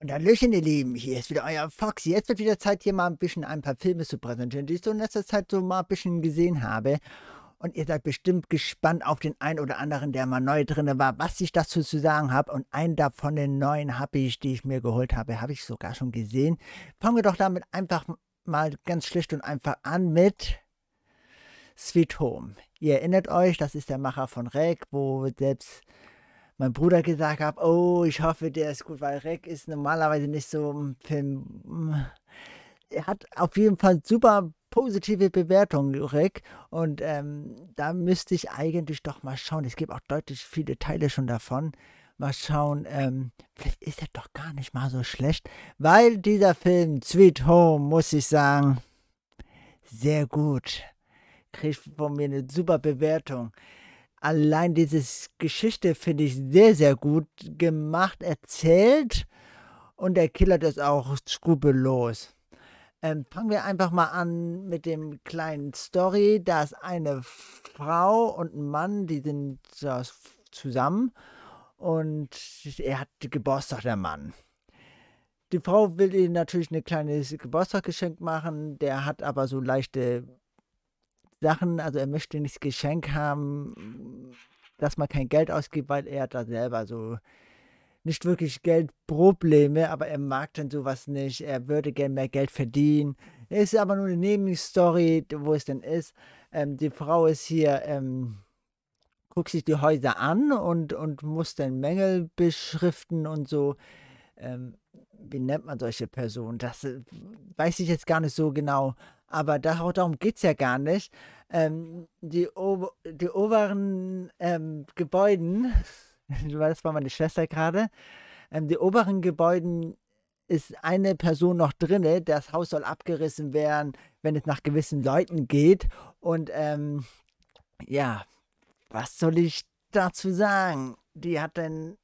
Und dann löschen ihr Lieben, hier ist wieder euer Fox. Jetzt wird wieder Zeit, hier mal ein bisschen ein paar Filme zu präsentieren, die ich so in letzter Zeit so mal ein bisschen gesehen habe. Und ihr seid bestimmt gespannt auf den einen oder anderen, der mal neu drin war, was ich dazu zu sagen habe. Und einen davon, den neuen habe ich, die ich mir geholt habe, habe ich sogar schon gesehen. Fangen wir doch damit einfach mal ganz schlicht und einfach an mit Sweet Home. Ihr erinnert euch, das ist der Macher von Reg, wo selbst mein Bruder gesagt habe, oh, ich hoffe, der ist gut, weil Rick ist normalerweise nicht so ein Film. Mm. Er hat auf jeden Fall super positive Bewertungen, Rick. Und ähm, da müsste ich eigentlich doch mal schauen. Es gibt auch deutlich viele Teile schon davon. Mal schauen, ähm, vielleicht ist er doch gar nicht mal so schlecht, weil dieser Film Sweet Home, muss ich sagen, sehr gut. Kriegt von mir eine super Bewertung allein diese Geschichte finde ich sehr, sehr gut gemacht, erzählt und der Killer das auch skrupellos. Ähm, fangen wir einfach mal an mit dem kleinen Story. Da ist eine Frau und ein Mann, die sind zusammen und er hat Geburtstag, der Mann. Die Frau will ihm natürlich eine kleine Geburtstagsgeschenk machen, der hat aber so leichte Sachen, also er möchte nicht Geschenk haben, mm, dass man kein Geld ausgibt, weil er da selber so nicht wirklich Geldprobleme, aber er mag dann sowas nicht. Er würde gern mehr Geld verdienen. Ist aber nur eine Nebenstory, wo es denn ist. Ähm, die Frau ist hier, ähm, guckt sich die Häuser an und, und muss dann Mängel beschriften und so. Ähm, wie nennt man solche Personen? Das äh, weiß ich jetzt gar nicht so genau. Aber darum geht es ja gar nicht. Ähm, die, o die oberen ähm, Gebäuden, das war meine Schwester gerade, ähm, die oberen Gebäuden ist eine Person noch drinne. Das Haus soll abgerissen werden, wenn es nach gewissen Leuten geht. Und ähm, ja, was soll ich dazu sagen? Die hat dann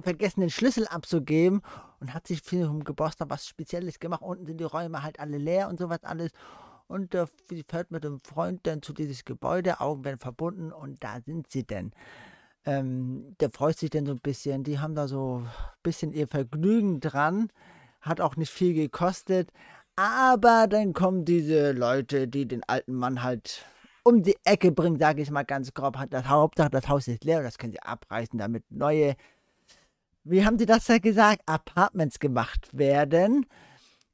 vergessen, den Schlüssel abzugeben und hat sich für den Gebosster was Spezielles gemacht. Unten sind die Räume halt alle leer und sowas alles. Und äh, sie fährt mit dem Freund dann zu dieses Gebäude, Augen werden verbunden und da sind sie denn. Ähm, der freut sich dann so ein bisschen. Die haben da so ein bisschen ihr Vergnügen dran. Hat auch nicht viel gekostet. Aber dann kommen diese Leute, die den alten Mann halt um die Ecke bringen, sage ich mal ganz grob. Hat das Hauptsache, das Haus ist leer, das können sie abreißen, damit neue wie haben Sie das ja gesagt, Apartments gemacht werden.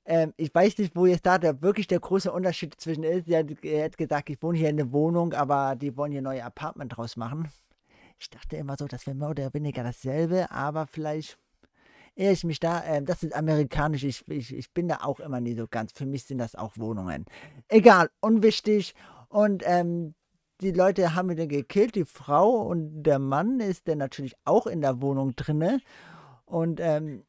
Ähm, ich weiß nicht, wo jetzt da der, wirklich der große Unterschied zwischen ist. Er äh, hat gesagt, ich wohne hier in einer Wohnung, aber die wollen hier neue Apartment draus machen. Ich dachte immer so, das wäre mehr oder weniger dasselbe, aber vielleicht irre ich mich da. Ähm, das ist amerikanisch. Ich, ich, ich bin da auch immer nie so ganz. Für mich sind das auch Wohnungen. Egal, unwichtig. Und ähm, die Leute haben wieder gekillt, die Frau und der Mann ist dann natürlich auch in der Wohnung drinne und ähm,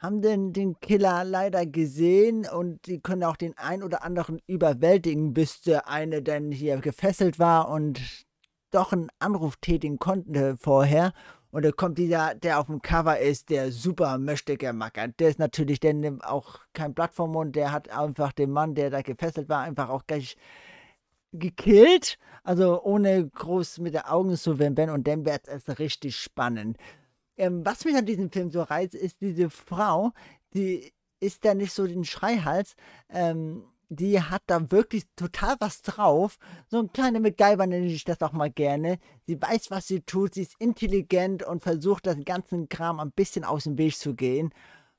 haben denn den Killer leider gesehen und die können auch den ein oder anderen überwältigen, bis der eine dann hier gefesselt war und doch einen Anruf tätigen konnte vorher. Und da kommt dieser, der auf dem Cover ist, der super möchte gemackert. Der ist natürlich dann auch kein Blatt vom Mund, der hat einfach den Mann, der da gefesselt war, einfach auch gleich gekillt. Also ohne groß mit den Augen zu wimpern und dann wird es richtig spannend. Ähm, was mich an diesem Film so reizt, ist diese Frau, die ist da nicht so den Schreihals. Ähm, die hat da wirklich total was drauf. So ein kleiner MacGyver nenne ich das auch mal gerne. Sie weiß, was sie tut, sie ist intelligent und versucht, das ganzen Kram ein bisschen aus dem Weg zu gehen.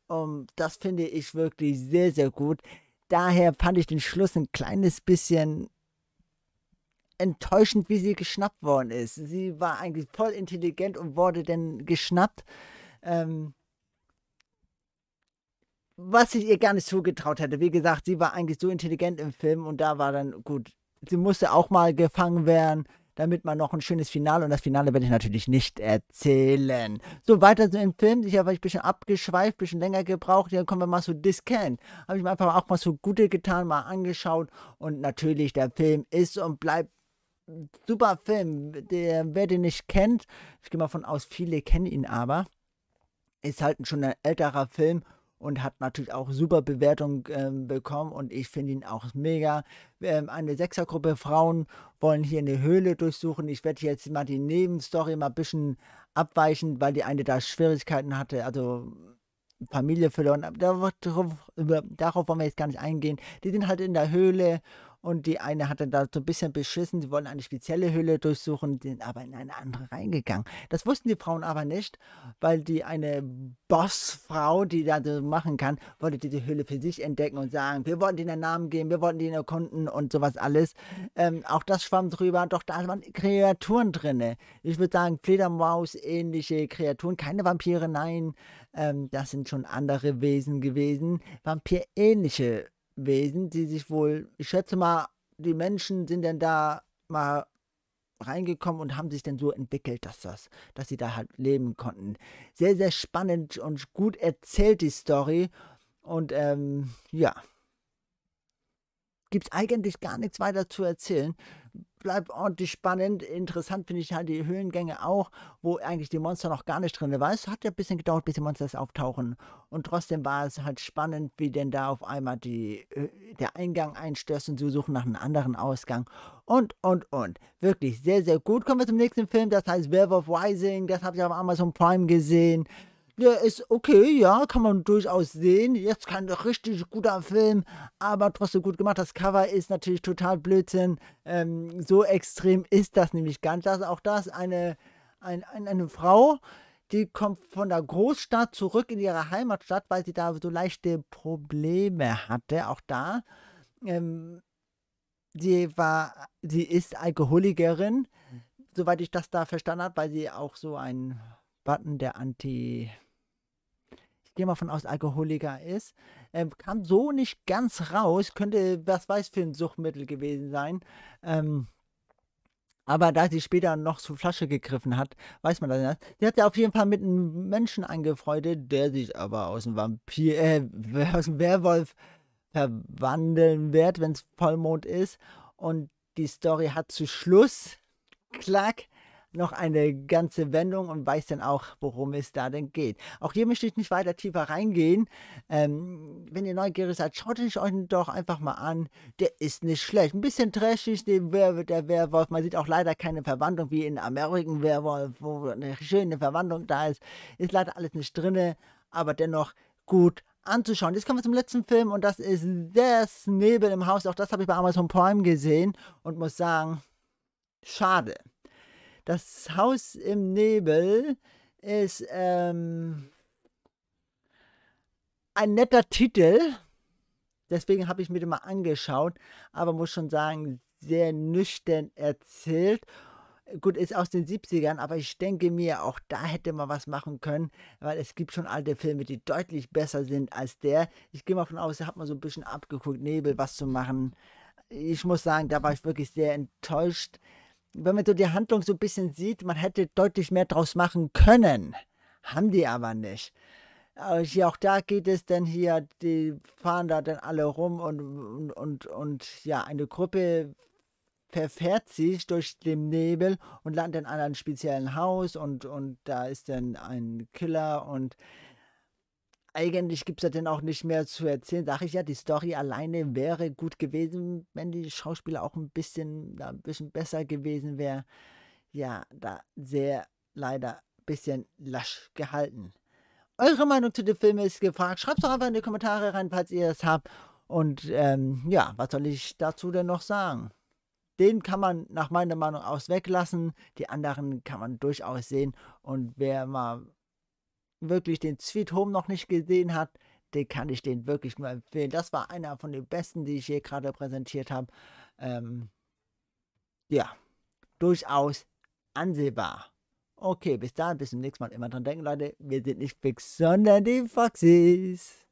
Und ähm, das finde ich wirklich sehr, sehr gut. Daher fand ich den Schluss ein kleines bisschen enttäuschend, wie sie geschnappt worden ist. Sie war eigentlich voll intelligent und wurde dann geschnappt. Ähm, was ich ihr gar nicht zugetraut hätte. Wie gesagt, sie war eigentlich so intelligent im Film und da war dann gut. Sie musste auch mal gefangen werden, damit man noch ein schönes Finale und das Finale werde ich natürlich nicht erzählen. So weiter so im Film. Ich habe ein bisschen abgeschweift, ein bisschen länger gebraucht. Dann kommen wir mal zu Discan. Habe ich mir einfach auch mal so gute getan, mal angeschaut und natürlich der Film ist und bleibt super Film. Der, wer den nicht kennt, ich gehe mal von aus, viele kennen ihn aber, ist halt schon ein älterer Film und hat natürlich auch super Bewertung äh, bekommen und ich finde ihn auch mega. Ähm, eine Sechsergruppe Frauen wollen hier eine Höhle durchsuchen. Ich werde jetzt mal die Nebenstory mal ein bisschen abweichen, weil die eine da Schwierigkeiten hatte, also Familie verloren. Darauf, darauf wollen wir jetzt gar nicht eingehen. Die sind halt in der Höhle und die eine hatte da so ein bisschen beschissen, sie wollen eine spezielle Höhle durchsuchen, sind aber in eine andere reingegangen. Das wussten die Frauen aber nicht, weil die eine Bossfrau, die da so machen kann, wollte diese Höhle für sich entdecken und sagen, wir wollten den Namen geben, wir wollten den erkunden und sowas alles. Ähm, auch das schwamm drüber, doch da waren Kreaturen drin. Ich würde sagen, Fledermaus-ähnliche Kreaturen, keine Vampire, nein, ähm, das sind schon andere Wesen gewesen, Vampir-ähnliche Wesen, die sich wohl, ich schätze mal, die Menschen sind dann da mal reingekommen und haben sich dann so entwickelt, dass das, dass sie da halt leben konnten. Sehr, sehr spannend und gut erzählt die Story. Und ähm, ja, gibt es eigentlich gar nichts weiter zu erzählen. Bleibt ordentlich spannend. Interessant finde ich halt die Höhlengänge auch, wo eigentlich die Monster noch gar nicht drin waren. Es hat ja ein bisschen gedauert, bis die Monster auftauchen. Und trotzdem war es halt spannend, wie denn da auf einmal die, äh, der Eingang einstößt und sie suchen nach einem anderen Ausgang. Und, und, und. Wirklich sehr, sehr gut. Kommen wir zum nächsten Film. Das heißt Werewolf Rising. Das habe ich auf Amazon Prime gesehen der ist okay, ja, kann man durchaus sehen. Jetzt kein richtig guter Film, aber trotzdem gut gemacht. Das Cover ist natürlich total Blödsinn. Ähm, so extrem ist das nämlich ganz. nicht. Das ist auch das eine, ein, ein, eine Frau, die kommt von der Großstadt zurück in ihre Heimatstadt, weil sie da so leichte Probleme hatte. Auch da. Ähm, die war, sie ist Alkoholikerin, soweit ich das da verstanden habe, weil sie auch so ein. Button der Anti gehe mal von aus, Alkoholiker ist, ähm, kam so nicht ganz raus, könnte, was weiß für ein Suchtmittel gewesen sein. Ähm, aber da sie später noch zur Flasche gegriffen hat, weiß man das nicht. Sie hat ja auf jeden Fall mit einem Menschen angefreundet, der sich aber aus dem Vampir, äh, aus dem Werwolf verwandeln wird, wenn es Vollmond ist. Und die Story hat zu Schluss, klack, noch eine ganze Wendung und weiß dann auch, worum es da denn geht. Auch hier möchte ich nicht weiter tiefer reingehen. Ähm, wenn ihr neugierig seid, schaut euch doch einfach mal an. Der ist nicht schlecht. Ein bisschen trashig, der, Wer der Werwolf. Man sieht auch leider keine Verwandlung wie in American Werwolf, wo eine schöne Verwandlung da ist. Ist leider alles nicht drin, aber dennoch gut anzuschauen. Jetzt kommen wir zum letzten Film und das ist Das Nebel im Haus. Auch das habe ich bei Amazon Prime gesehen und muss sagen, schade. Das Haus im Nebel ist ähm, ein netter Titel. Deswegen habe ich mir den mal angeschaut, aber muss schon sagen, sehr nüchtern erzählt. Gut, ist aus den 70ern, aber ich denke mir, auch da hätte man was machen können, weil es gibt schon alte Filme, die deutlich besser sind als der. Ich gehe mal von aus, da hat man so ein bisschen abgeguckt, Nebel, was zu machen. Ich muss sagen, da war ich wirklich sehr enttäuscht wenn man so die Handlung so ein bisschen sieht, man hätte deutlich mehr draus machen können. Haben die aber nicht. Aber hier auch da geht es denn hier, die fahren da dann alle rum und, und, und, und ja, eine Gruppe verfährt sich durch den Nebel und landet in einem speziellen Haus und, und da ist dann ein Killer und eigentlich gibt es ja den auch nicht mehr zu erzählen. Sag ich ja, die Story alleine wäre gut gewesen, wenn die Schauspieler auch ein bisschen, ja, ein bisschen besser gewesen wären. Ja, da sehr leider ein bisschen lasch gehalten. Eure Meinung zu dem Film ist gefragt. Schreibt doch einfach in die Kommentare rein, falls ihr es habt. Und ähm, ja, was soll ich dazu denn noch sagen? Den kann man nach meiner Meinung aus weglassen. Die anderen kann man durchaus sehen. Und wer mal wirklich den Sweet Home noch nicht gesehen hat, den kann ich den wirklich nur empfehlen. Das war einer von den besten, die ich hier gerade präsentiert habe. Ähm, ja, durchaus ansehbar. Okay, bis dahin, bis zum nächsten Mal. Immer dran denken, Leute, wir sind nicht fix, sondern die Foxys.